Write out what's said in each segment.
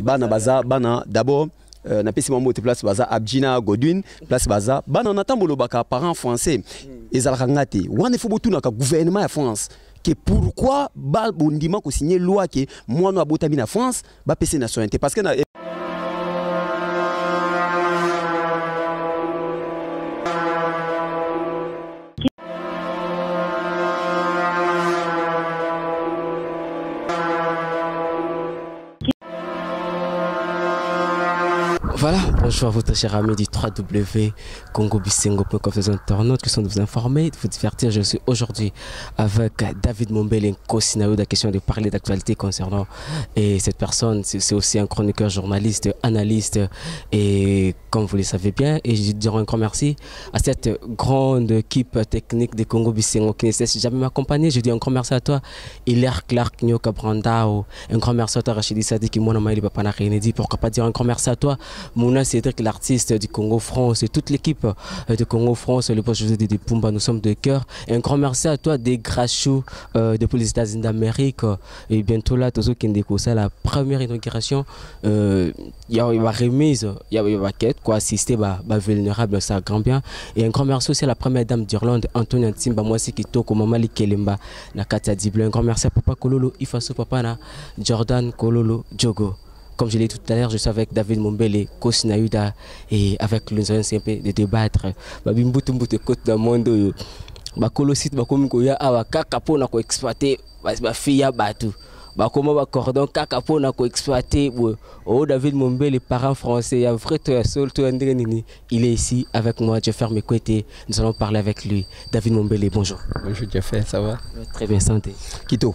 bana baza bana d'abord euh, n'a pas mwa place baza abjina godwin place baza bana na baka olobaka parents français hmm. ezalaka nga te wana efo botunaka gouvernement ya france que pourquoi babondima signer loi ke mwana abotami na france se nationalité parce que na Bonjour à vous, chers amis du 3W congo Bissingo.com, C'est un internautes sont de vous informer, de vous divertir. Je suis aujourd'hui avec David co Mombele de La question de parler d'actualité concernant et cette personne. C'est aussi un chroniqueur, journaliste, analyste. Et comme vous le savez bien, et je dirai un grand merci à cette grande équipe technique de congo Bissingo qui ne cesse jamais m'accompagner. Je dis un grand merci à toi, Hilaire Clark Nyoka Brandao. Un grand merci à toi, Rachidi pourquoi pas dire un grand merci à toi, Mouna Cédric l'artiste du Congo France et toute l'équipe euh, de Congo France, le poste José de Pumba, nous sommes de cœur. Et un grand merci à toi des depuis les États-Unis d'Amérique. Et bientôt là, Tozo Kendeko, c'est la première inauguration. Euh, il y a une remise, il y a une quête, quoi, assister bah, vulnérable, ça grand bien. Et un grand merci aussi à la première dame d'Irlande, Antonia Timba, moi aussi, qui Kitoko, Maman la Katia Dible. Un grand merci à Papa Kololo, Ifaso Papa, Jordan Kololo, Jogo. Comme je l'ai dit tout à l'heure, je suis avec David Mumbele, Coach et avec le CMP de débattre. Babimbutu mbutu côte dans le monde. Bakolo site bakomi koya awa ah, bah, kaka pona ko exploiter ba fille ya ah, batu. bakoma bacordon kaka mpona koexploite boye oyo oh, david mombele parent français ya vrai to ya sol to ya il est ici avec moi je ferme côté, nous allons parler avec lui david mombele bonjour bonjour jeffer ça va très bien santé kito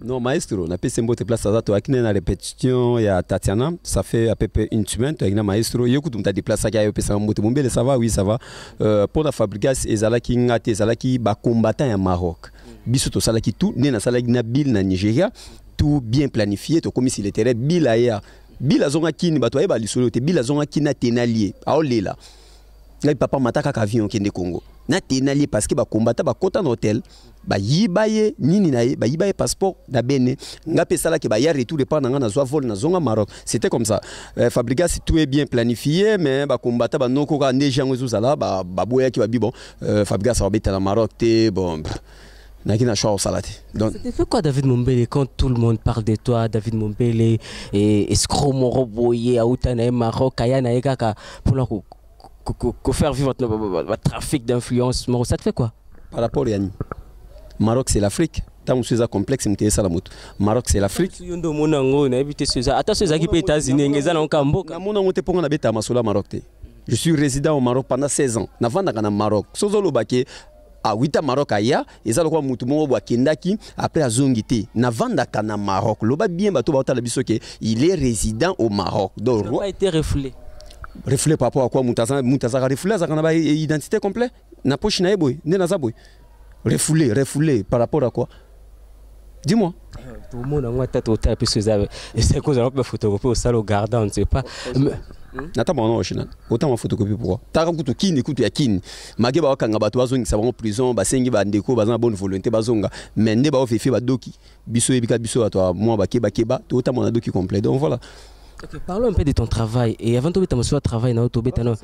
Non, maestro, na pesa mbote place za to na repetition ya Tatiana, ça fait à peu près une semaine maestro yoku tumta di place ya pesa mbote ça va oui ça va. Euh, pour la fabrication ezala des ya Maroc. Mm. to sala qui tout Nigeria, tout bien planifié to comme si le terrain kini ba kina Aolela. Congo na li parce que ba kota na hotel ba yibaye nini na ye bayiba ye passeport na bene nga ke ba ya retour depart na nga nazwa vol zonga maroc c'était comme ça euh, fabrigas tout est bien planifié mais bakombata banoko ba ba yango ezozala ba babi bon euh, fabrigas na maroc té bon na pff. C'était quoi David Mombele quand tout le monde parle de toi, David Mombele, escroc moroboye, aoutanae Maroc, na kaka, pour la pour faire vivre votre, trafic d'influence ça te fait quoi par rapport à Yanni Maroc c'est l'Afrique tant complexe Maroc c'est l'Afrique yondo qui Maroc. suza je suis résident au Maroc pendant 16 ans Je suis Maroc sozo maroc aya quoi au maroc il est résident au maroc été reflet par rapport à quoi mutu azaka reflet azaka na identité complet na poshi na ye boye na Refoulé, refoulé par rapport à quoi dis-moi tomona yango ata totala mpiso cause eseko ozala mpe au salon gardant, on sait pas hum? natambango na autant otama photocopie pourquoi taka kutu kini kutu ya kini mage baokanga bah, ça va en prison basengi bandeko baza bonne volonté bazonga mais nde baovefie badoki biso oyebika biso bato ya mwa bakebakeba totambo a doki complet donc voilà Okay, parlons un peu de ton travail et avant tout beta soit travail na tobeta no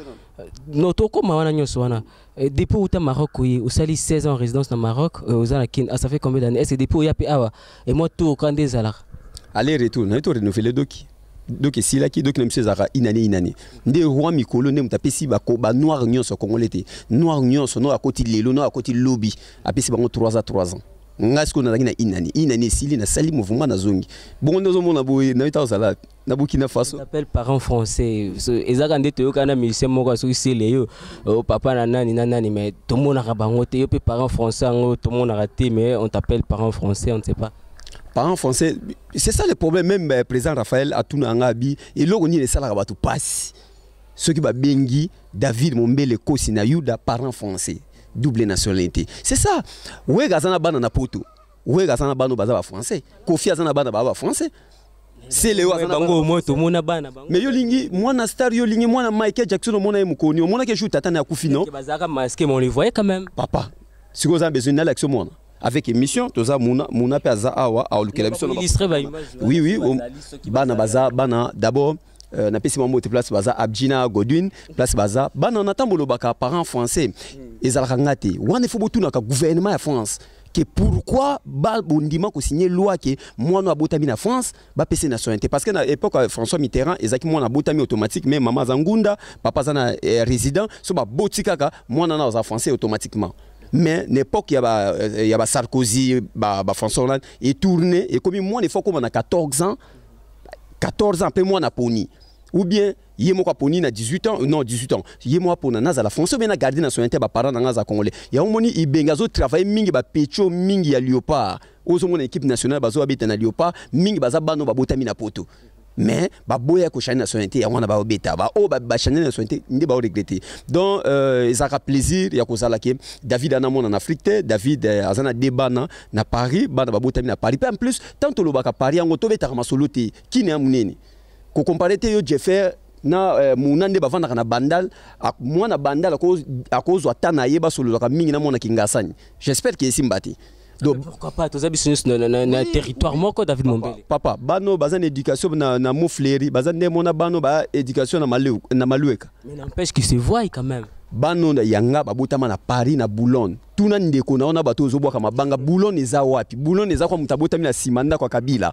no to ko depuis où tu Maroc oui au sali 16 ans en résidence au Maroc aux ana ça fait combien d'années est-ce depuis où yapi awa et moi tout quand des alar aller retour na to renouveler doki donc esilaki donc na miso ezalaka inane inane nde roi mikolo nde moto apesi banoire nyonso noir à côté de noire noir à côté de lobi apesi bango 3 a 3 ans ngai na nazalaki na inani inani esili nasali mouvement nazongi bongo nde ozomona boye na ta kozala na burkina fasoappelle parent français ezalaka nde toyokana na musicien moko asoki sele yo oh, papa na nani na nani mais tomonaka bango te yo pe parent français yango tomonaka te mais on t'appelle parent français on ne sait pas parent français c'est ça le problème même eh, président raphaël ni les eloko nini passe bato pasi va babengi david mombele kosi na yuda parent français double nationalité c'est ça wega aza bana na poto wega aza na bana baza français. kofi aza na bana peu de yo star yo michael jackson peu de mokoni joue tata na quand non papa si vous na besoin nalaka biso monde, avec émission de muna muna mpe un peu de mission, oui oui bana baza bana d'abord euh, na napesi mwa place baza abjina godwin place baza bana na ntango olobaka parent français hmm. ezalaka nga te wana efo ka gouvernement ya france Que pourquoi ko signer loi moi na abotami na france bapesi nationalité parce que na époque euh, françois mitterrand moi na botami automatique mais mama Zangunda, ngunda papa Zana eh, résident so botika ka moi na aza français automatiquement mais y na y a basarkozy euh, ba, ba François hollande comme moi mwana efo qu'on na 14 ans 14 ans moi na poni ou bien il 18 ans non 18 ans ye pour apona à la ou na garder il congolais a moni mingi bapetio mingi ya aux équipe nationale habite na mingi baza bano botami na poto mais baboya kochange nationalité wana nationalité ba oh, donc euh, a plaisir ya sala ke david anamona en afrique david euh, Azana Debana, na de bana na paris na paris en plus tant paris yango tobetaka masolote qui kokompare te yo jefer na eh, muna nde moi na bandal ak, mwana bandal akozwa ata na solo ka mingi na mona kingasani j'espère ke esimba te Donc, pourquoi pas toza biso nyonso na, na, na oui, territoire moko david mombele papa bano baza éducation na, na moufleri fleuri baza mona bano ba éducation na, malou na malueka mais n'empêche qu'ils se voient quand même bano yanga babotama na paris na boulogne na ndeko na wana bato ka mabanga boulogne za wapi boulogne za kwa moto abotami na nsima ndako kabila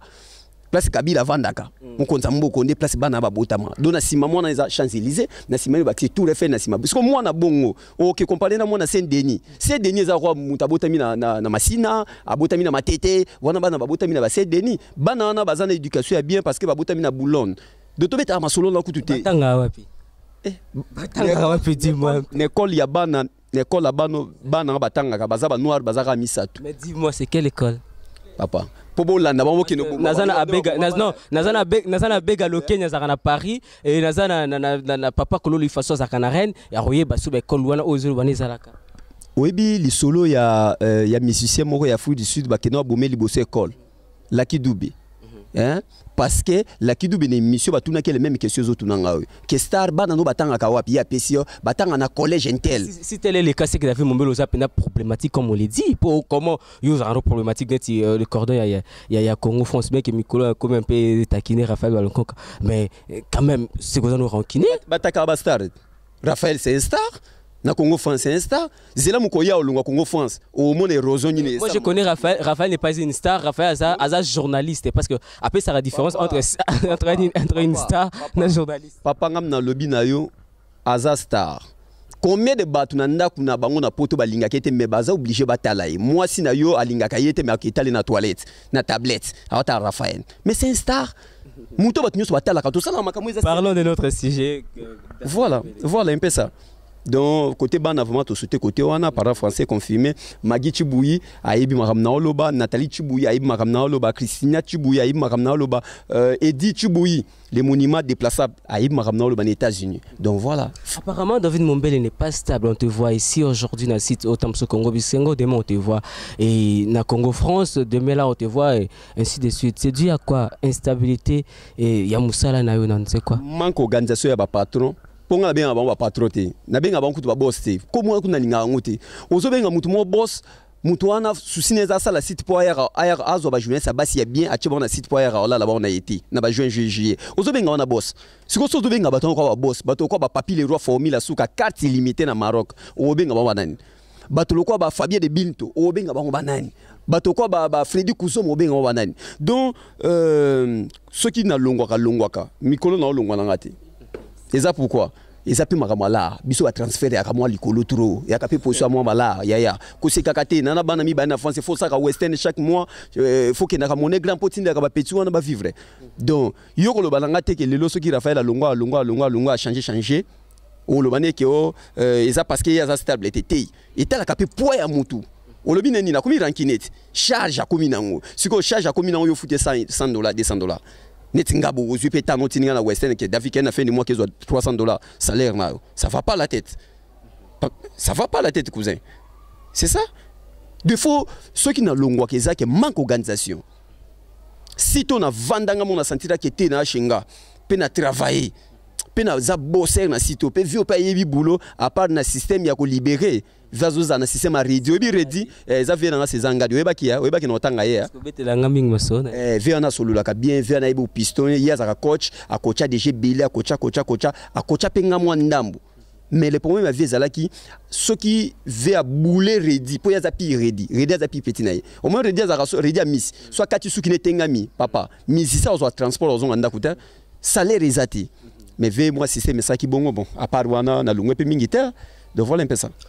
place Kabila avandaka mm. mokonzi ya mboka nde place bana babotama do na nsima mwana eza champs-élysée na nsima ye tout tour efe na parce que mwana bongo ok kompare na mwana saint denis saint denis eza kwa moto abotami na, na, na masina abotami na matete wana bana babotami na C'est denis bana wana baza éducation ya bien parce que babotami na boulogne do tobetaka masolo na kutu te ekole eh, ya bana ekole ya bana batangaka baza c'est bazaka école, papa mpo bolanda euh, bango Abega, na Abega, lokenya azalaka na paris Nazana, na papa kololo ifaso azalaka na reine ya koyeba so baekole wana oyo ezoloba nde ezalaka oyebi lisolo ya, euh, ya musicien moko ya Fou du sud bakende babome liboso ekole laki dube mhm. hein? parce que la lakidu bene que les mêmes même question ezotunanga oyo Que star bana no batangaka wapi ye apesi batanga na collège intel si, si tel est le cas c'est que david mombele oza mpenza problématique comme on le dit Pour comment yo ozalanga problématique neti euh, le cordon ya, ya, ya, ya congo france meke mikolo un peu taquiner raphaël balonkoka mais quand même c'est quoi no rankine batakaka bastar raphaël c'est star na Congo France c'est star zela mukoya olunga Congo France au monde érosion ni moi je connais Raphaël Raphaël n'est pas une star Raphaël est un journaliste parce que après ça la différence entre papa, entre une, entre une star et un journaliste papa ngam na lobby na yo Aza star combien de bato na nda kuna bango na poto balingaki me baza ba batala moi si na yo alinga ye ete me aketale na toilette na tablette aota Raphaël mais c'est une star parlons de notre sujet voilà voilà un peu ça donc côté bana vraiment tout sauté côté a parlant français confirmé Maggie Chibuyi aibi makamna Nathalie Chibuyi aibi makamna Christina Chibuyi aibi makamna Eddie euh, les monuments déplaçables aibi makamna aux États-Unis donc voilà apparemment David Mombele n'est pas stable on te voit ici aujourd'hui dans le site au sur Congo Bisengo demain on te voit et na Congo France demain là on te voit et ainsi de suite c'est dû à quoi instabilité et ya musala na yo c'est quoi manque organisation ya ba patron mpo nga nabenga bango bapatro te nabenga bango kutu babos te komo wana kuna nalingaka yango te ozobenga mutu mo boss moto wana susi na eza asala site mpo ayaka azwa bajournaliste abasi ya bien atie bango na site mpo ayaka olala bango na ye te na bajuin juin juillet ozobenga wana bos sikoyo so ozobenga bato wana ba babos bato okwa bapapi le roi formule asuka carte illimitée na maroc obenga ba banani bato ba Fabien de binto obenga bango banani bato ba Freddy kusomo obenga bango banani donc euh qui na longwa ka longwa ka mikolo naolongwa nanga ngati eza pourquoi eza mpe makambo ala biso transférer yaka mwa likolo tro yaka pour poso moi mwa ya yaya kosekaka kakaté, nana bana mi bana france faut ça ka western chaque mois euh, faut que fokendaka monnaie grand mpo tindaka on va vivre. donc yo ko lo nga te ke lelo soki rafael alongo alongo a changer, changer. change oloba ne ke o euh, eza parce y a ça stable Et te etalaka mpe poids ya motu ni na nakomi rankinete charge akomi nango ko charge akomi nango yo fute 100 dollars 200 dollars netingabo vous boye la na western ke david kee na fait du mois kezwa 300 dollars salaire na ne ça va pas la tête ça va pas la tête cousin c'est ça de ceux qui nalongwaka l'ongwa ke manque organisation sito navandanga mo nasentiraki ete nashenga mpe na travaille mpe naza boser na sito mpe vie ope ayebi bulo apart na a ya libéré zazoza na sisema radio ebi redi eza eh, vie nanga seza ngadi oyebaki ya webaki na otanga ye vie wana eh, asololaka bien vie wana ayebi opiston za azalaka coach akotya deje ebele akotya kotya kotya akotya mpe nga mwa ndambu mais le problème ma vie ezalaki soki ve bouler redi pour ye aza pi redi redi aza pi petit na au moins redi azalaka redi amisi so qui ne na etengami papa ça aux transport ozonga ndako te salaire eza te mais ve mwa systeme esalaki bongo bon apart wana na mpe mingi te de voir un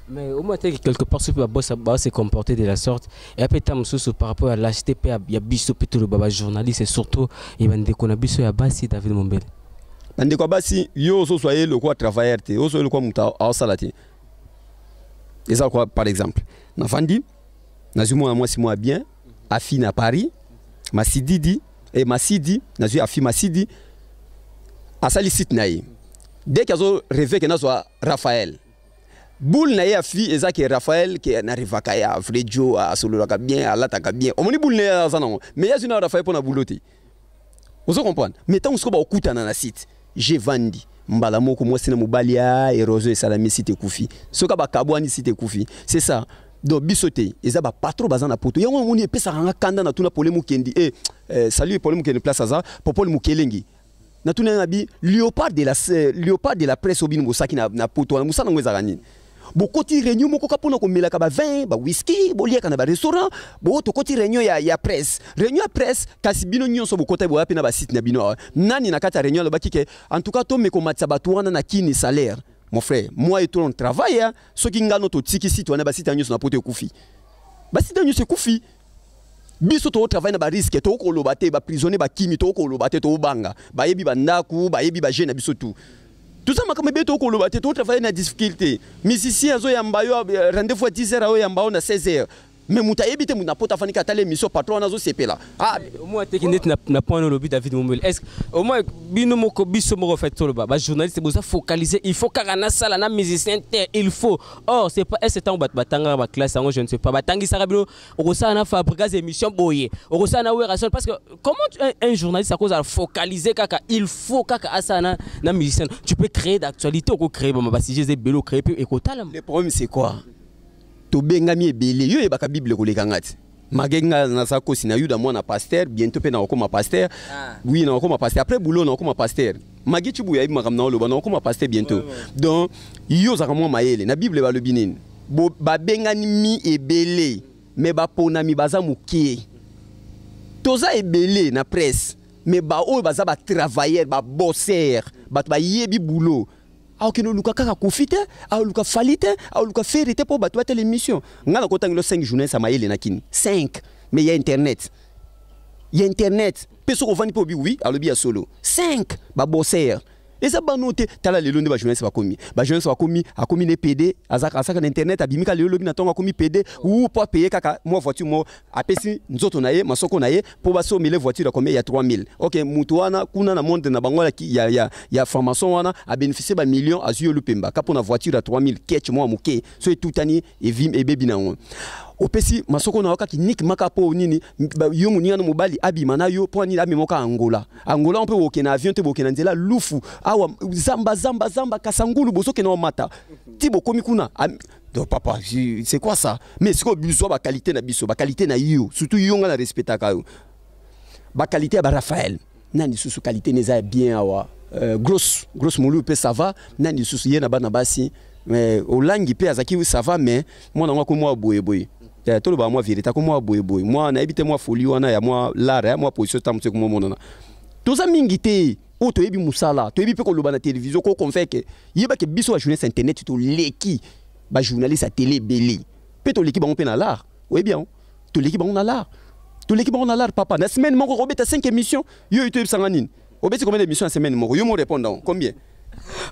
Mais au moins, quelque part, si se comporter de la sorte, et après, par rapport à l'HTP, il y a Bissot, tout journaliste, et surtout, il y a des il y a David Mombele. Bandeko Bassi, yo, so soyez le travailleur, te, soyez le quoi de au ah, Et ça, par exemple, Nafandi, Nazumo, a moi, si moi, bien, Afine à Paris, Massididi, et Massidi, Nazu, Afine, Massidi, à Naï. Dès rêvé que Nazo Raphaël, Boule na ya afi eza ke rafael ke anarivaka ye avrai jo asololaka bien alataka bien omoni boule na ye aza nango me ye azwi na rafael mpo na Vous te ozo comprendre me ntango au bakokutana na site je Mbalamo ko moi mwasi ah, na et Rose et esalami site ekufi soki bakabwani site Koufi, c'est ça donc biso te eza bapatro baza na poto yango namoni epesaka ranga kanda na tuna pole kendi. e eh, salut pole kendi place à ça. Pour na tuna Natuna na bi léopard de la, léopard de la presse oyo bino qui na, na poto wana na yango bokoti réunion moko kaka mpona komelaka bavin bawhiski boliaka na barestaurant bo tokoti réunion ya, ya presse réunion ya presse kasi bino nyonso bokotai boya mpe na basite na bino awa nani na kati ya réunion alobaki ke en tout cas tomekomatisa bato wana na kini salaire mon frère moi etolo na travail ya soki ngano totikisi to wana basite ya nyonso na poto ekufi basite ya nyonso ekufi biso tokotravaille na bariske tokokoloba te baprisonnier bakimi tokokoloba te tobanga bayebi bandako bayebi bajeune na biso tout toza makambo ebe tokoloba te totravaille na difficulté misisi azoyamba yo euh, rendez-vous ya 10 heure aoyamba yo na 16 heure me moto ayebi te ah, eh, na po tafandi kata le émission patron wana azosepela omoi ateki ndeti na point lobby david mombele est ce au moins bino moko biso moko fait toloba bajournaliste boza focaliser il faut kaka sala na musicien terre il faut or c'est pas Est-ce ese ntango bato batangaka classe yango je ne sais pas batangisaka bino okosala na des émission boye okosala na werasol parce que comment un, journaliste à cause à focaliser kaka il faut kaka asana na, na musicien tu peux créer d'actualité ou créer okocréer bah, si basujet eza créer et ko talam le problème c'est quoi tobengami ebele yo oyebaka bible koleka nga ti mageki nga naza kosi na yuda mwana paster bientôt mpe nakokoma paster wi ah. nakokoma paster après bulo nakokoma paster magi ti buya ayebi makambo na oloba nakokoma paster bientôt donc yo ozalaka mwa mayele na bible balobi nini babengani mi ebele me baponami baza mokie toza ebele na presse me baoyo baza batravailleur babosseur bato bayebi boulot aokendoluka kaka kufi te qui ont te aoluka feri te mpo bato batele émission ngala kota kotangelo 5 journées ça mayele na kini 5 mais il y a internet Il y a internet mpe soki ovandi mpe obi oui, alobi ya solo 5 babosere eza bano tala le nde jeunesse, bakomi bajournaliste bah, A akomi ne pd azaka na internet abimika le lelo lobi na pd Ou pas payer. kaka voiture apesi nzoto nae, masoko naye, basso, voiture ya ya 3000 ok kuna na monde na ya, ya, ya a na voiture 3000 ketch tout vim, on opesi masoko na yo kaka makapo kaka mpo nini yo moninga mobali abi na yo mpo nini amema kaka angola angola mpe bokende avion te bokende ndela lufu awa zamba zamba zamba kasa ngulu na omata Tibo komi kuna donc papa c'est quoi ça mais sikoyo bizwa qualité na biso qualité na yo surtout yo nga respecta ka. yo qualité ba barafael nani lisusu qualité na bien awa euh, grosse grosse molu pe ça va nani lisusu ye na bana basi olangi pe azalaki ça va mais mwana ngo akomi boe boyeboye eh, toloba mwa verité ko mwa boyeboye mwa nayebi moi mwa folie wana ya mwa lare ya mwa position tamoso ekomomonana toza mingi te oyo toyebi mosala toyebi mpe koloba na televizio kokonfeke ke biso journaliste internet toleki bajournaliste ya tele ebele mpe toleki bango mpe na lare oyebi yango toleki bango na lare toleki on na lare papa na semaine moko kobeta 5 émission yo yo toyebisanga nini obeti combien d'émissions en semaine mon yo mo répondre combien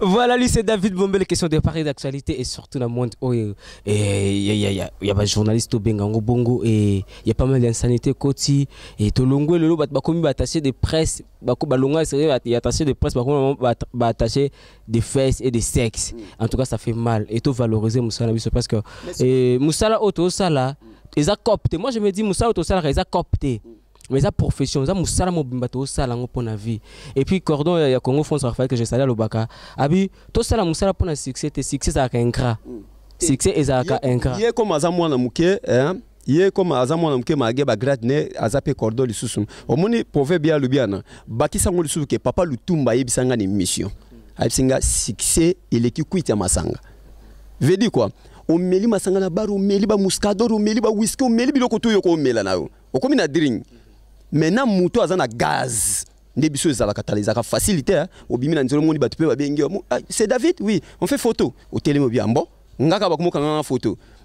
voilà, lui, c'est David Bombé, les questions de Paris d'actualité et surtout dans le monde. Oh, e. et il y a, y a, y a, y a pas journaliste au Bengango Bongo et il y a pas mal d'insanité Koti et Tolongo le Lolo, a bah, bah, attaché de presse, Bakolonga, bah, c'est attaché de presse, Bakomi, attaché de fesses et de sexe. Mm. En tout cas, ça fait mal et tout valoriser Moussa parce que Moussa Oto, ça là, ils a copté. Moi, je me dis, Moussa Oto, il y ils a copté. Mm mais à profession eza mon mobimba sala yango mpo na vie et puis cordon ya congo fonds rafael que j'ai salé le baka abi tosala sala mpo na succès tes succès ezalaka ingrat succès ezalaka ingrat ye komi aza mwana moke hein, ye koma aza mwana ma mage bagrade ne aza mpe cordon lisusu omoni proverbe alobi ana bakisango lisusu que papa lutumba ayebisa nga na émission ayebisi nga succès eleki kuiti à masanga vedi kua omeli masanga na bare omeli bamuscador omeli bawiski omeli biloko to oyo la na yo okomi na drink maintenant moto aza na gaz nde la ezalaka ka ezalaka facilité hein. obimi na nzela moni bato babengi ah, c'est david oui on fait photo au obia mbo ngaka bakomokanga na photo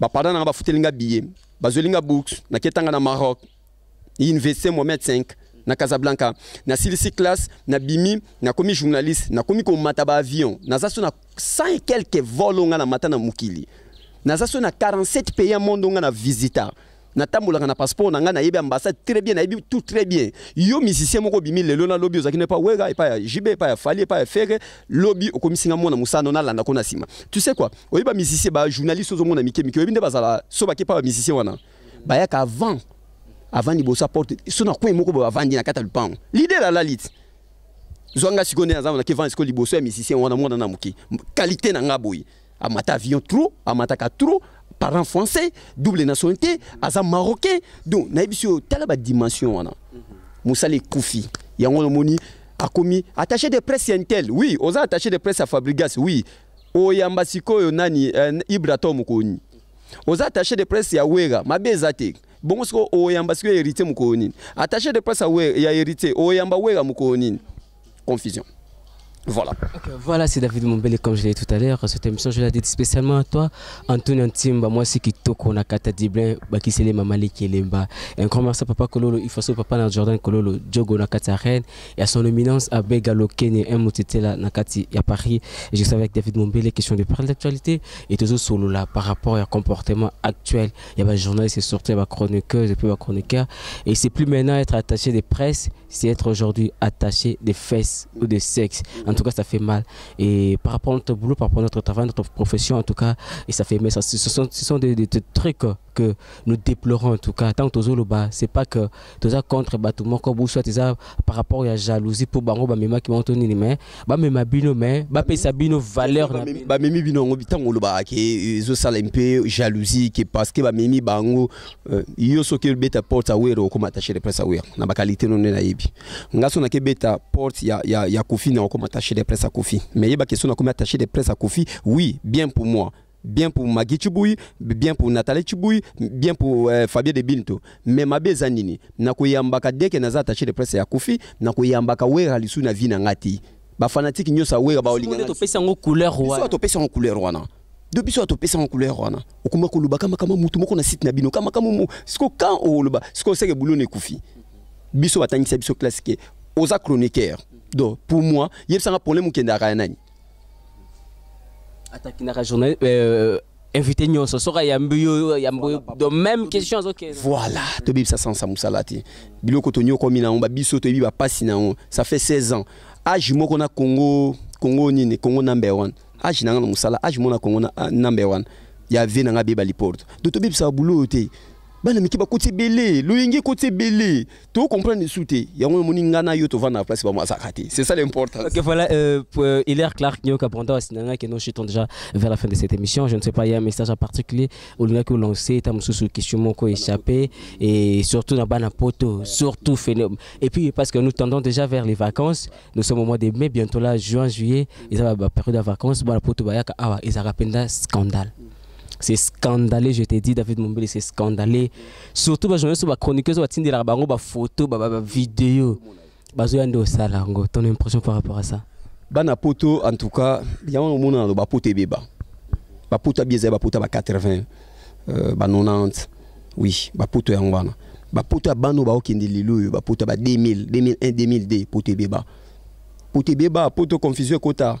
bapada na nga bafuteli nga books na ketanga na maroc investe mohamed 5 na casablanca silici classe na komi journaliste na komata ba mataba avion, na 100 na na mokili naza a 47 pays ya mondo na natambula na passeport na ngai nayebi ambassade très bien nayebi tout très bien yo musicien moko obimi lelo nalobi ozalaki na epai wega epai jibe pa ya pa epai lobby lobi okomisinga mona mosano nalanda ko na nsima tu sais quoi oyebi bamusicien bajournaliste ozomona mike mike oyebi nde bazala so baki epai bamusicien wana bayaka avant avant liboso porte so na koi moko boye avandi na kati ya lupango l'idée lalali ti zwanga sikoyo nde nazanaki vandi liboso ya musicien wana mwana na moke qualité na ngai boye amata avion trop amataka trop Parents français double nationalité aza marocain donc nayebi telle tala dimension wana mhm. mosala koufi, yango a komi, attaché de presse intel oui oza attaché de presse à fabrigas oui oyamba sikoyo nani eh, ibrato oza attaché de presse ya wera mabe Bon, te bongo sikoyo oyamba sikoyo Attaché attaché de presse ya héritier oyamba wera mokolo confusion voilà. voilà, c'est David Mombele, comme je l'ai dit tout à l'heure. Cette émission, je l'ai dit spécialement à toi. Antoine bah moi, c'est qui na kata diblin, Bakisele c'est mamali lemba. Un grand merci papa Kololo, il faut papa na Jordan Kololo, Djogo na kata reine, et à son éminence à Begalo Kene, un motetela na kati à Paris. je savais avec David Mombele, question de parler d'actualité, et toujours solo là, par rapport à comportement actuel. Il y a un journaliste, c'est surtout un chroniqueur, et puis un chroniqueur. Et c'est plus maintenant être attaché des presses, c'est être aujourd'hui attaché des fesses ou des sexes. En tout cas, ça fait mal. Et par rapport à notre boulot, par rapport à notre travail, notre profession, en tout cas, et ça fait mal. ce sont, des trucs que nous déplorons en tout cas tant tozoloba c'est pas que toza contre batumoko buso toza par rapport à jalousie pour bango ba mema qui m'entoni ni mais ba mema bino mais ba pesa bino valeur ba memi bino ngo bitango loba ke zo sala mpe jalousie qui parce que ba memi bango euh, yo soki beta porte à comment attacher les presses à awero na ma qualité non na yibi ngaso na que beta porte ya ya ya kofi na ko matache de presse à kofi mais yeba question na ko matache de à kofi oui bien pour moi bien pour Magi Chibui, bien pour Nathalie Chibui, bien pour euh, Fabien de Binto. Mais ma eza nini? Nakuyambaka deke naza attaché de presse ya Koufi, nakuyambaka wera lisu na vi na ngati. Ba fanatique nyonso awera ba olinga. Biso topesa en couleur wana. Biso topesa en couleur Depuis de biso atopesa en couleur wana Okuma koloba kama kama mutu moko na site na bino kama kama siko quand luba, siko oseke buloni ekufi biso batangisa biso classique. oza chroniqueur donc pour moi yebisanga problème okendaka ya nani atakinaka journée euh, invité nyonso soka ya mbuyo ya mbuyo do même question ok voilà ça sansa mosala te biloko toniokomi na biso to toyebi bapasi na yango ça fait 16 ans age moko na congo congo ni congo number 1 age na nga na mosala age mo na congo euh, number 1 ya vie na nga li porte do tobebisa babulo oyo te bana mike bakoti ebele loyenge ekoti ebele tocomprendre il y a un moninga na yo va na place pour te c'est ça l'importance OK voilà euh, hilaire clark nyoka pendant asinanga que nous chutons déjà vers la fin de cette émission je ne sais pas il y a un message en particulier olingaki olancer ta une question ko échappé et surtout na bana poto surtout phénomène et puis parce que nous tendons déjà vers les vacances nous sommes au mois de mai bientôt là juin juillet ils la période de vacances bana poto bayaka awa ezalaka un scandale c'est scandaleux, je t'ai dit David Mumbele c'est scandaleux. surtout ba journaliste ba chroniqueuse ba des bango ba photo ba ba bah, vidéo bazoyanda osala yango une impression par rapport à ça bana poto en tout cas il yango omonana bapoto ebeba bapoto abi ezali bapoto ba 80 ba 90 oui bapoto yango wana bapoto ya bana oyo baokende lelo oyo bapoto ya ba 2000 2001 2002 poto ebeba poto ebeba poto confusion ekota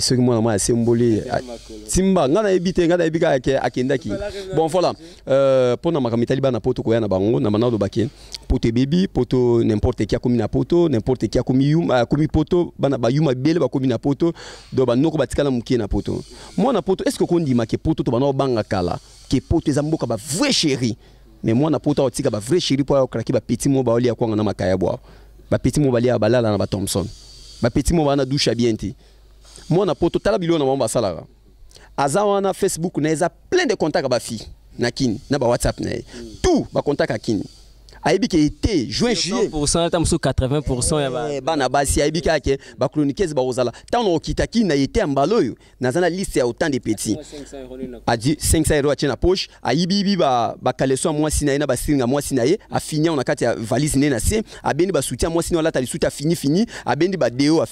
soki mwana mwana asemboli simba ngai nayebi te ngai nayebi kaka akendaki bon voilà euh, mpo na makambo etali bana poto koya na bango na bana poto ebebi poto nimporte a akomi na poto nimporte ki akomi poto bana bayuma ba bakomi na poto do banoko batikala mokie na poto mwana poto estce okondima ke poto to bana banga kala ke poto eza mboka bavrai chéri mais na poto aotika bavrai chéri mpo aokalaki bapeti mo baolia kwanga na makaya bwao bapeti mo balala na batompson bapeti mo baa na bien te na poto tala a na bango salaire. aza facebook na a plein de contacts ya Nakin, na WhatsApp. na na a mm. tout contacts contact ayebiki ete juin juillet 80 bana basi ayebiki ake bachroniqueuse bakozala ntango okitaki na ete ya mbala okita naza na liste ya autant de petits. A dit 500 euro atie na poche ayibiyibi ba ya mwasi na ye na basiringa mwasi sina ye a fini na kati ya valise nde na se abendi basuti ya mwasi na alata lisuti a fini ba deo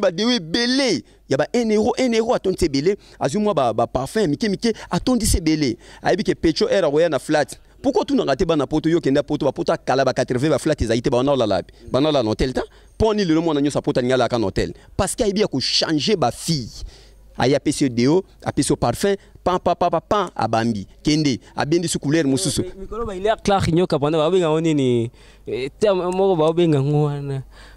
badeo ebele ya ba 1 euro 1 euro atondisi ebele azwi mwa parfum, ya mike mike atondisi ebele ayebiki pecho ere akoya na flat pourquoi otunanga te na poto de poto bapoto akala ba 80 baflate ezali te bana olala la bana na de ta à ani lelo la hotel parce a de deo ah, a parfum pan pan pan pan pan abambi kende couleur mususu mikolo clair nyoka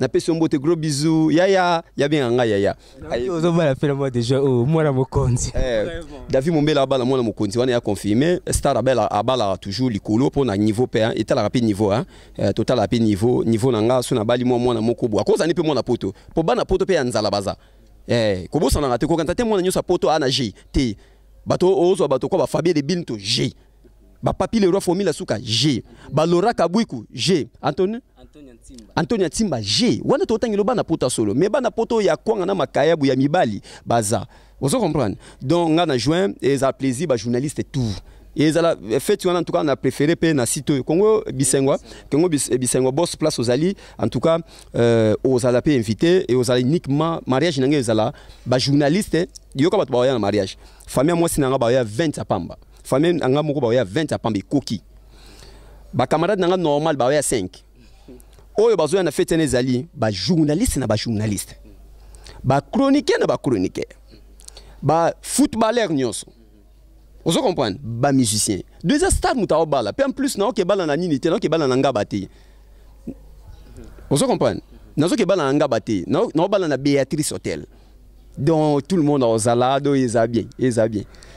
Na yo mbote gros bisou yaya y'a bien yabenganga yaya ozobala mpe na mwa deja moi la mokonzi eh, david mombela abala mwana mokonzi wana ya confirmé. star abala a toujours likolo pour na niveau hein. mpe la rapide niveau hein. eh, Total rapide niveau niveau na nga moi nabali mwa mwana moko bo akozani mpe mwana poto Pour bana poto mpe ya nzala baza eh, kobosanaka te kokanisa te mwana nyonso ya poto ana g te bato ozo, bato quoi. Fabien de Binto, to g bapapi leroy la suka g balora kabwiku g antoni antonia Timba g wana totangelo bana pota solo me bana poto ya kwanga na makayabu ya mibali baza ozo comprendre donc nga na juin ezal plaisir et tout ezala e tout cas on na préféré pe na site kongo bisengwa kongo e bisengwa boss place En tout cas euh, ozala mpe invité aux e ozala uniquement mariage na ezala. ezala journaliste yoka bato baoya na mariage famille moi mwasi na nga 20 ya pamba famille nanga moko ya 20 koki. ba camarade nanga normal ya 5 oyo bazoya na fete na ba chroniqueur na ba chroniqueur na bachroniqueur bafootballer nyonso ozo comprendre musicien sont stars moto aobala la en plus na nini te na ngaba te ozo comprendre en na ngaba te naobala na béatrice hotel donc tout le monde alados ils eza bien eza bien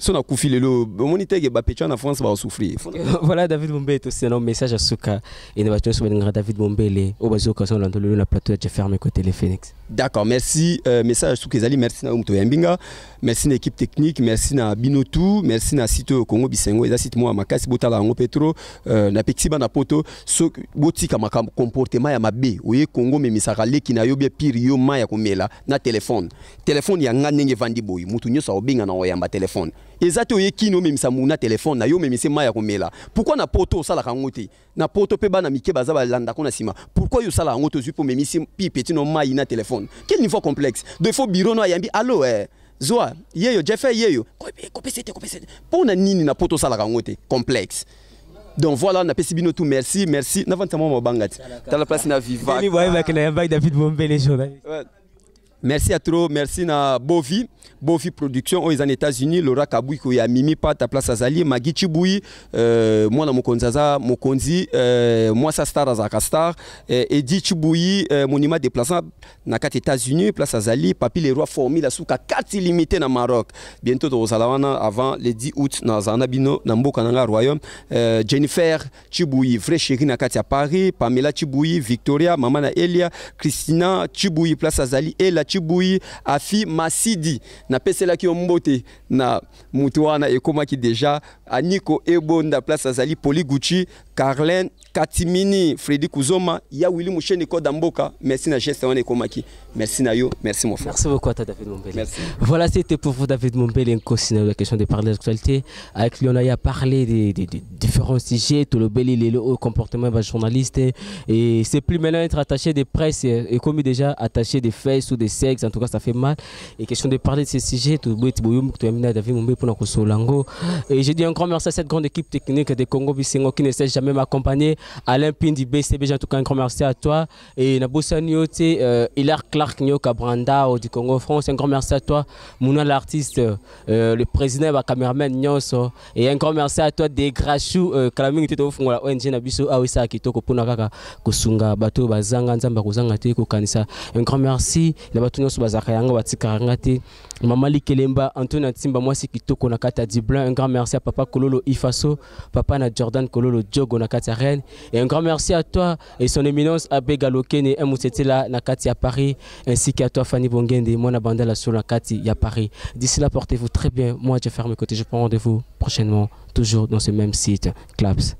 Son a kufi le omoni teke bapetwa en france va souffrir. voilà david est aussi un message à asuka ene sur le balingaka david mombele les bazwi occasion sont lelo na plateau de jeferme côté les phoenix d'accord merci euh, message asuka ezali merci na oyo merci na technique merci na bino tout merci na site congo bisengo et site moko ya makasi botala yango mpe tro euh, Pexiba na poto so botika makambo comportement ya mabe Oui, congo omemisaka leki na yo bia pire yo ya kumela na téléphone telefone yanga ndenge evandi boye motu nyonso aobenga na oyamba téléphone ezato yekino oyekini omemisa muna telefone na yo omemisi mai ya komela Pourquoi na poto sala yango te na poto pe bana mike baza balandako kona sima pourquoi yo osala yango te ozwi mpo omemisi pipe tino mai na telefone quel niveau complexe de faux bureau no yambi allo eh, zwa ye yo jefe eh, ye yo kopesa te kopesa te mpo na nini na poto osalaka yango te complexe donc voilà napesi bino tout merci merci navandisa mwa bangat. te la place na vivac Merci à trop, merci na Bovi, Bovi Production aux États-Unis, Laura Kabui à Mimi à place Azali, Magi Chiboui, euh, moi dans mon mokonzi, euh, moi sa star à star, Eddie euh, Edi Chibui, euh, monima déplaçant États-Unis, place Azali, Papi Leroy, rois formé la souka 4 illimité na Maroc. Bientôt au Salawana avant le 10 août dans Zanabino na mboka royaume, Jennifer Chiboui, vraie chérie na Paris, Pamela Chiboui, Victoria, Mamana Elia, Christina Chiboui, place Azali et Chibui Afi Masidi qui yo mbote na mutu wana ekomaki deja Aniko Ebonda place azali Poliguchi Carlin Katimini Freddy Kuzoma ya Willy Musheni Damboka, merci na geste wana merci Nayo, merci mon frère merci beaucoup à toi David Mombele merci voilà c'était pour vous David Mombele la question de parler d'actualité avec lui on a parlé des, différents sujets tout le bel et le haut comportement des journalistes et c'est plus maintenant être attaché des presses et, comme déjà attaché des fesses ou des sexes en tout cas ça fait mal et question de parler de ces sujets tout monde boyum tu David Mombele pour la et j'ai dit un grand merci à cette grande équipe technique de Congo Bissingo qui ne sait jamais m'accompagner accompagné Alain Pin du BCBG. En tout cas, un grand merci à toi. Et Naboussa Nyote, euh, Hilar Clark Nyoka Brandao du Congo France, un grand merci à toi. Mouna l'artiste, euh, euh le président de bah, caméraman Nyonso. Et un grand merci à toi, Degrachou, euh, Kalaming Tito Fungola, ONG Nabiso Awisa Kitoko Punakaka, Kusunga, Bato, Bazanga, Nzamba, Kozanga, Tiko Kanisa. Un grand merci. Nabatou Nyonso Bazaka Yango, Batikarangate. Maman Likelemba, Antoine Timba, moi, c'est Kitoko Nakata blanc Un grand merci à Papa Kololo Ifaso, Papa na Jordan Kololo Djogo la Katia Et un grand merci à toi et son éminence Abbé Galokene et Moutetila na à Paris, ainsi qu'à toi Fanny Bongende, Mona Bandela sur la Katia Paris. D'ici là, portez-vous très bien. Moi, je ferme mes côtés. Je prends rendez-vous prochainement, toujours dans ce même site. Claps.